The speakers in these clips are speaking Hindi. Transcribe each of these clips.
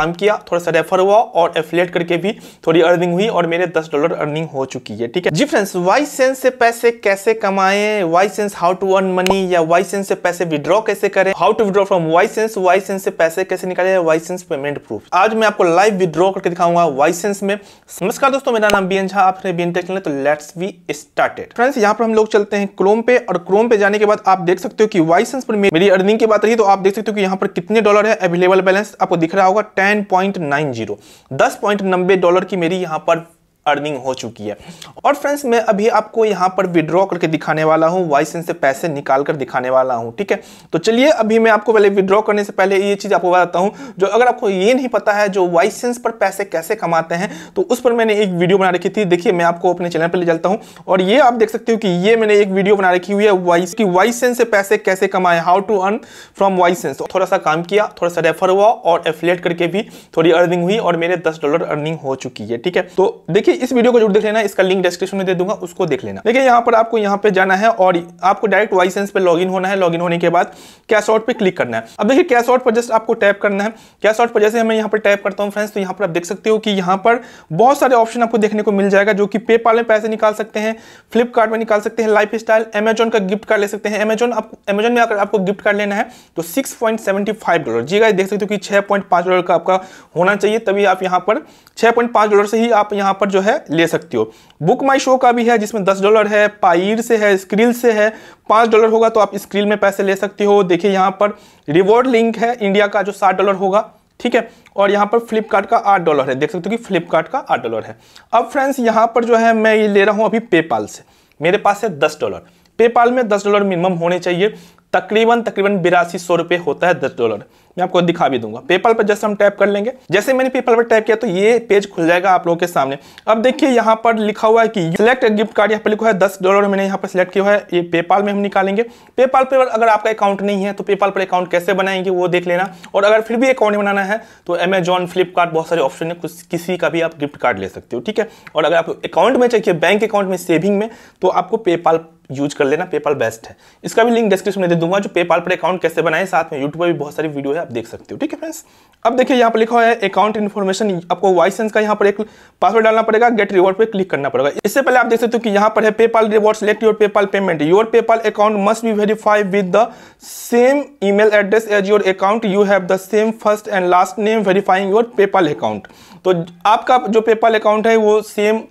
काम किया थोड़ा सा रेफर हुआ और एफिलेट करके भी थोड़ी अर्निंग हुई और मेरे दस डॉलर अर्निंग हो चुकी है ठीक है जी फ्रेंड्स वाई सेंस से पैसे कैसे कमाएं Ysense how to earn money या वाई सेंस से पैसे विद्रॉ कैसे करें how to withdraw from Ysense Ysense से पैसे कैसे निकाले वाई सेंस पेमेंट प्रूफ आज मैं आपको लाइव विद्रॉ करके दिखाऊंगा वाई सेंस में नमस्कार दोस्तों मेरा नाम बीएन झा आपने बीएन टेक तो लेट्स बी स्टार्टेड फ्रेंड्स यहाँ पर हम लोग चलते हैं क्रोम पे और क्रोम पे जाने के बाद आप देख सकते हो कि वाई सेंस पर मेरी अर्निंग की बात रही तो आप देख सकते हो कि यहाँ पर कितने डॉलर है अवेलेबल बैलेंस आपको दिख रहा होगा ten nine point nine zero दस पॉइंट नब्बे डॉलर की मेरी यहां पर अर्निंग हो चुकी है और फ्रेंड्स मैं अभी आपको यहाँ पर विड्रॉ करके दिखाने वाला हूँ वाइसेंस से पैसे निकाल कर दिखाने वाला हूँ ठीक है तो चलिए अभी मैं आपको पहले विड्रॉ करने से पहले ये चीज़ आपको बताता हूँ जो अगर आपको ये नहीं पता है जो वाइसेंस पर पैसे कैसे कमाते हैं तो उस पर मैंने एक वीडियो बना रखी थी देखिए मैं आपको अपने चैनल पर ले चलता हूँ और ये आप देख सकते हो कि ये मैंने एक वीडियो बना रखी हुई है वाइस की वाइसेंस से पैसे कैसे कमाए how to earn from sense थोड़ा सा काम किया थोड़ा सा रेफर हुआ और एफिलेट करके भी थोड़ी अर्निंग हुई और मेरे दस डॉलर अर्निंग हो चुकी है ठीक है तो देखिए इस वीडियो को जरूर देख लेना इसका लिंक डिस्क्रिप्शन में दे दूंगा उसको देख लेना देखिए यहाँ पर आपको यहाँ पे जाना है और आपको डायरेक्ट वाइसेंस सेंस पे लॉगिन होना है लॉगिन होने के बाद कैश आउट पे क्लिक करना है अब देखिए कैश आउट पर जस्ट आपको टैप करना है कैश आउट पर जैसे मैं यहाँ पर टैप करता हूँ फ्रेंड्स तो यहाँ पर आप देख सकते हो कि यहाँ पर बहुत सारे ऑप्शन आपको देखने को मिल जाएगा जो कि पेपाल में पैसे निकाल सकते हैं फ्लिपकार्ट में निकाल सकते हैं लाइफ स्टाइल अमेजोन का गिफ्ट कार्ड ले सकते हैं अमेजोन आप अमेजोन में अगर आपको गिफ्ट कार्ड लेना है तो 6.75 डॉलर जी गाइस देख सकते हो कि 6.5 डॉलर का आपका होना चाहिए तभी आप यहाँ पर 6.5 डॉलर से ही आप यहाँ पर जो है ले सकती हो बुक माई शो का भी है जिसमें दस डॉलर है पाइर से है स्क्रील से है पाँच डॉलर होगा तो आप स्क्रील में पैसे ले सकते हो देखिए यहाँ पर रिवॉर्ड लिंक है इंडिया का जो सात डॉलर होगा ठीक है और यहाँ पर फ्लिपकार्ट का आठ डॉलर है देख सकते हो कि फ्लिपकार्ट का आठ डॉलर है अब फ्रेंड्स यहाँ पर जो है मैं ये ले रहा हूँ अभी पेपाल से मेरे पास है दस डॉलर पेपाल में दस डॉलर मिनिमम होने चाहिए तकरीबन तकरीबन बिरासी सौ रुपए होता है दस डॉलर मैं आपको दिखा भी दूंगा पेपल पर जैसे हम टैप कर लेंगे जैसे मैंने पेपल पर टैप किया तो ये पेज खुल जाएगा आप लोगों के सामने अब देखिए यहाँ पर लिखा हुआ है कि सिलेक्ट गिफ्ट कार्ड यहाँ पर लिखा है दस डॉलर मैंने यहाँ पर सिलेक्ट किया है ये पेपाल में हम निकालेंगे पेपाल पर अगर आपका अकाउंट नहीं है तो पेपाल पर अकाउंट कैसे बनाएंगे वो देख लेना और अगर फिर भी अकाउंट बनाना है तो अमेजॉन फ्लिपकार्ट बहुत सारे ऑप्शन है कुछ किसी का भी आप गिफ्ट कार्ड ले सकते हो ठीक है और अगर आप अकाउंट में चाहिए बैंक अकाउंट में सेविंग में तो आपको पेपाल यूज कर लेना पेपाल बेस्ट है इसका भी लिंक डिस्क्रिप्शन में दे दूंगा जो पेपाल पर अकाउंट कैसे बनाए साथ में यूट्यूब पर भी बहुत सारी वीडियो है आप देख सकते हो ठीक है फ्रेंड्स अब देखिए यहाँ पर लिखा हुआ है अकाउंट इन्फॉर्मेशन आपको वाइसेंस का यहाँ पर एक पासवर्ड डालना पड़ेगा गेट रिवॉर्ड पर क्लिक करना पड़ेगा इससे पहले आप देख सकते हो कि यहाँ पर है PayPal reward select your PayPal payment your PayPal account must be verify with the same email address as your account you have the same first and last name verifying your PayPal account तो आपका जो पेपाल अकाउंट है वो सेम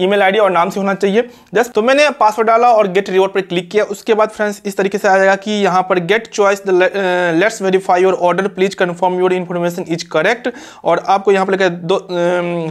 ईमेल आईडी और नाम से होना चाहिए जस्ट तो मैंने पासवर्ड डाला और गेट रिवॉर्ड पर क्लिक किया उसके बाद फ्रेंड्स इस तरीके से आ जाएगा कि यहाँ पर get choice let's verify your order please confirm your information is correct और आपको यहाँ पर दो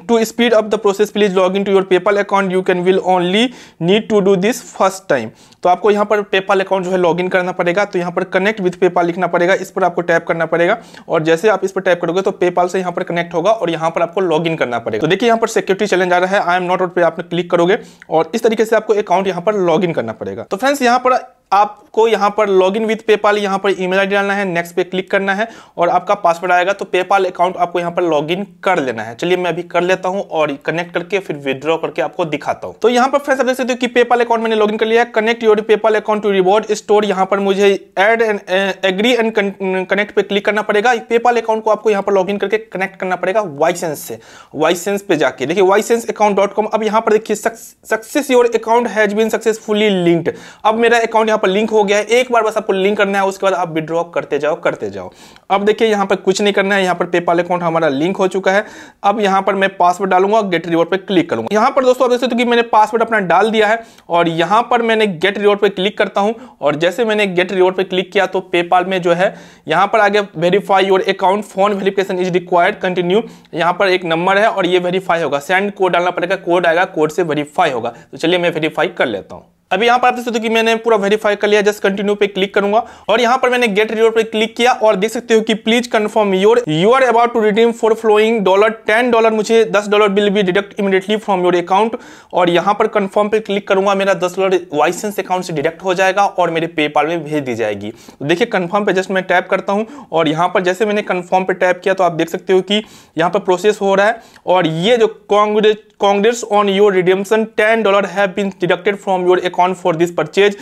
to speed up the process please log in to your PayPal account you can will only need to do this first time तो आपको यहाँ पर पेपाल अकाउंट जो है लॉग करना पड़ेगा तो यहाँ पर कनेक्ट विथ पेपाल लिखना पड़ेगा इस पर आपको टैप करना पड़ेगा और जैसे आप इस पर टैप करोगे तो पेपाल से यहाँ पर कनेक्ट होगा और यहाँ पर आपको लॉग करना पड़ेगा तो देखिए यहाँ पर सिक्योरिटी चैलेंज आ रहा है आई एम नॉट पर आपने क्लिक करोगे और इस तरीके से आपको अकाउंट यहाँ पर लॉग करना पड़ेगा तो फ्रेंड्स यहाँ पर आपको यहां पर लॉग इन विथ पेपाल यहां पर ईमेल आईडी डालना है नेक्स्ट पे क्लिक करना है और आपका पासवर्ड आएगा तो पेपाल अकाउंट आपको यहां पर लॉग इन कर लेना है चलिए मैं अभी कर लेता हूं और कनेक्ट करके फिर विद्रॉ करके आपको दिखाता हूं तो यहां पर फ्रेंड्स आप देख सकते हो कि पेपाल अकाउंट मैंने लॉग इन कर लिया connect your PayPal account to reward store यहां पर मुझे add and agree and connect पे क्लिक करना पड़ेगा पेपाल अकाउंट को आपको यहां पर लॉग इन करके कनेक्ट करना पड़ेगा वाइसेंस से वाइसेंस पे जाके देखिए वाइसेंस अकाउंट डॉट कॉम अब यहाँ पर देखिए success your account has been successfully linked अब मेरा अकाउंट यहाँ पर लिंक हो गया है एक बार बस आपको लिंक करना है उसके बाद आप विड्रॉ करते जाओ करते जाओ अब देखिए यहाँ पर कुछ नहीं करना है यहाँ पर पेपाल अकाउंट हमारा लिंक हो चुका है अब यहाँ पर मैं पासवर्ड डालूंगा गेट रिवॉर्ड पर क्लिक करूंगा यहाँ पर दोस्तों आप देख सकते कि मैंने पासवर्ड अपना डाल दिया है और यहाँ पर मैंने गेट रिवॉर्ड पर क्लिक करता हूँ और जैसे मैंने गेट रिवॉर्ड पर क्लिक किया तो पेपाल में जो है यहाँ पर आगे verify your account phone verification is required continue यहाँ पर एक नंबर है और ये वेरीफाई होगा सेंड कोड डालना पड़ेगा कोड आएगा कोड से वेरीफाई होगा तो चलिए मैं वेरीफाई कर लेता हूँ अभी यहाँ पर आप देख सकते हो कि मैंने पूरा वेरीफाई कर लिया जस्ट कंटिन्यू पे क्लिक करूंगा और यहाँ पर मैंने गेट रिवॉर्ड पे क्लिक किया और देख सकते हो कि please confirm your you are about to redeem for following dollar ten dollar मुझे दस dollar will be deduct immediately from your account और यहाँ पर कन्फर्म पे क्लिक करूंगा मेरा दस डॉलर वाइसेंस अकाउंट से डिडक्ट हो जाएगा और मेरे पेपाल में भेज दी जाएगी तो देखिए कन्फर्म पे जस्ट मैं टैप करता हूँ और यहाँ पर जैसे मैंने कन्फर्म पे टैप किया तो आप देख सकते हो कि यहाँ पर प्रोसेस हो रहा है और ये जो congrats congrats on your redemption 10 dollar have been deducted from your account for this purchase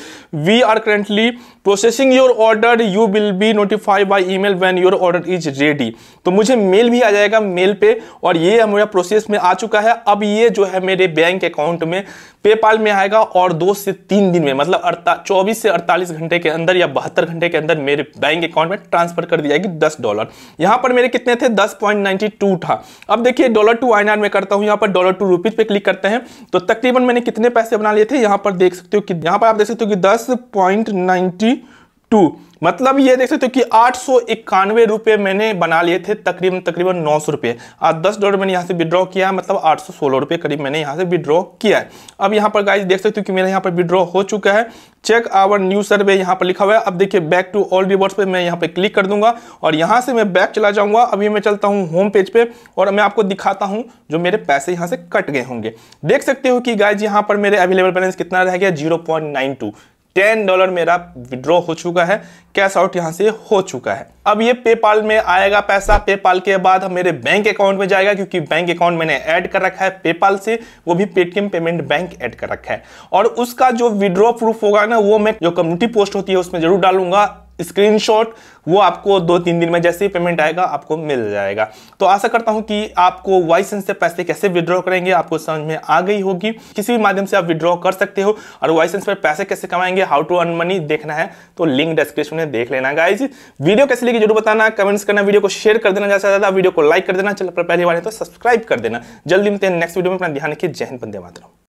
we are currently processing your order you will be notify by email when your order is ready तो मुझे मेल भी आ जाएगा मेल पे और ये हमारा प्रोसेस में आ चुका है अब ये जो है मेरे बैंक अकाउंट में पेपाल में आएगा और दो से तीन दिन में मतलब चौबीस से अड़तालीस घंटे के अंदर या बहत्तर घंटे के अंदर मेरे बैंक अकाउंट में ट्रांसफर कर दिया जाएगी दस डॉलर यहाँ पर मेरे कितने थे दस था अब देखिए डॉलर टू आई में करता हूँ यहाँ पर डॉलर टू रुपीज पे क्लिक करते हैं तो तकरीबन मैंने कितने पैसे बना लिए थे यहाँ पर देख सकते हो कि यहाँ पर आप देख सकते हो कि दस पॉइंट नाइन्टी टू मतलब ये देख सकते हो कि आठ सौ इक्यानवे रुपये मैंने बना लिए थे तकरीबन तकरीबन नौ सौ रुपये आज दस डॉलर मैंने यहाँ से विड्रॉ किया है मतलब आठ सौ सोलह रुपये करीब मैंने यहाँ से विड्रॉ किया है अब यहाँ पर गाइस देख सकते हो कि मेरा यहाँ पर विड्रॉ हो चुका है चेक आवर न्यू सर्वे यहाँ पर लिखा हुआ है अब देखिए बैक टू ऑल रिवॉर्ड्स पे मैं यहाँ पे क्लिक कर दूंगा और यहाँ से मैं बैक चला जाऊंगा अभी मैं चलता हूँ होम पेज पे और मैं आपको दिखाता हूँ जो मेरे पैसे यहाँ से कट गए होंगे देख सकते हो कि गाइज यहाँ पर मेरे अवेलेबल बैलेंस कितना रह गया zero point nine two ten dollar मेरा विड्रॉ हो चुका है कैश आउट यहाँ से हो चुका है अब ये पेपाल में आएगा पैसा पेपाल के बाद मेरे बैंक अकाउंट में जाएगा क्योंकि बैंक अकाउंट मैंने ऐड कर रखा है पेपाल से वो भी पेटीएम पेमेंट बैंक ऐड कर रखा है और उसका जो विड्रॉ प्रूफ होगा ना वो मैं जो कम्युनिटी पोस्ट होती है उसमें जरूर डालूंगा स्क्रीनशॉट वो आपको दो तीन दिन में जैसे ही पेमेंट आएगा आपको मिल जाएगा तो आशा करता हूं कि आपको वाइसेंस से पैसे कैसे विड्रॉ करेंगे आपको समझ में आ गई होगी किसी भी माध्यम से आप विड्रॉ कर सकते हो और वाइसेंस पर पैसे कैसे कमाएंगे हाउ टू अर्न मनी देखना है तो लिंक डिस्क्रिप्शन में देख लेना गाइज वीडियो कैसे लेगी जरूर बताना कमेंट्स करना वीडियो को शेयर कर देना ज्यादा ज्यादा वीडियो को लाइक कर देना चल पर पहली बार है तो सब्सक्राइब कर देना जल्दी मिलते हैं नेक्स्ट वीडियो में अपना ध्यान रखिए जय हिंद बंदे मात्र